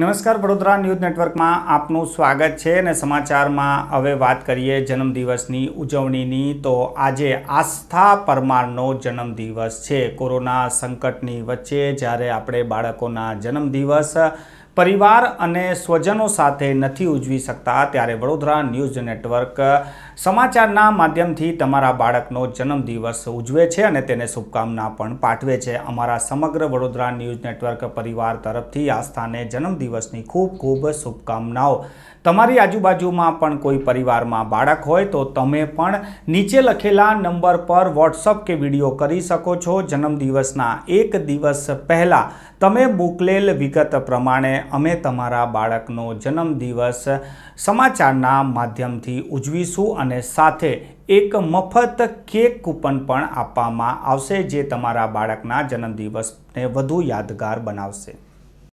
નમસ્કાર વડોદરા ન્યૂઝ નેટવર્કમાં આપનું સ્વાગત છે અને સમાચારમાં હવે વાત કરીએ જન્મદિવસની ઉજવણીની તો આજે આસ્થા પરમારનો જન્મદિવસ છે કોરોના સંકટની વચ્ચે જ્યારે આપણે બાળકોના જન્મદિવસ પરિવાર અને સ્વજનો સાથે નથી ઉજવી શકતા ત્યારે વડોદરા ન્યૂઝ નેટવર્ક સમાચારના માધ્યમથી તમારા બાળકનો જન્મદિવસ ઉજવે છે અને તેને શુભકામના પણ પાઠવે છે અમારા સમગ્ર વડોદરા ન્યૂઝ નેટવર્ક પરિવાર તરફથી આસ્થાને જન્મદિવસની ખૂબ ખૂબ શુભકામનાઓ તમારી આજુબાજુમાં પણ કોઈ પરિવારમાં બાળક હોય તો તમે પણ નીચે લખેલા નંબર પર વોટ્સઅપ કે વિડીયો કરી શકો છો જન્મદિવસના એક દિવસ પહેલાં તમે મોકલેલ વિગત પ્રમાણે અમે તમારા બાળકનો જન્મદિવસ સમાચારના માધ્યમથી ઉજવીશું અને સાથે એક મફત કેક કૂપન પણ આપવામાં આવશે જે તમારા બાળકના જન્મદિવસને વધુ યાદગાર બનાવશે